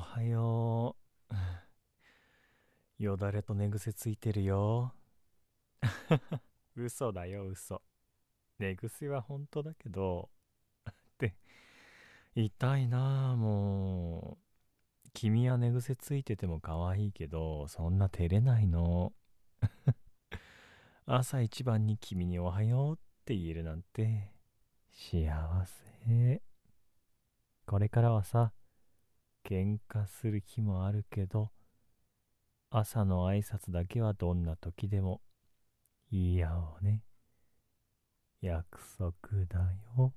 おはよう。よだれと寝癖ついてるよ。嘘だよ、嘘。寝癖は本当だけど。っ て、痛いなあ、もう。君は寝癖ついてても可愛いけど、そんな照れないの。朝一番に君におはようって言えるなんて、幸せ。これからはさ、喧嘩する日もあるけど朝の挨拶だけはどんな時でもいいおをね約束だよ。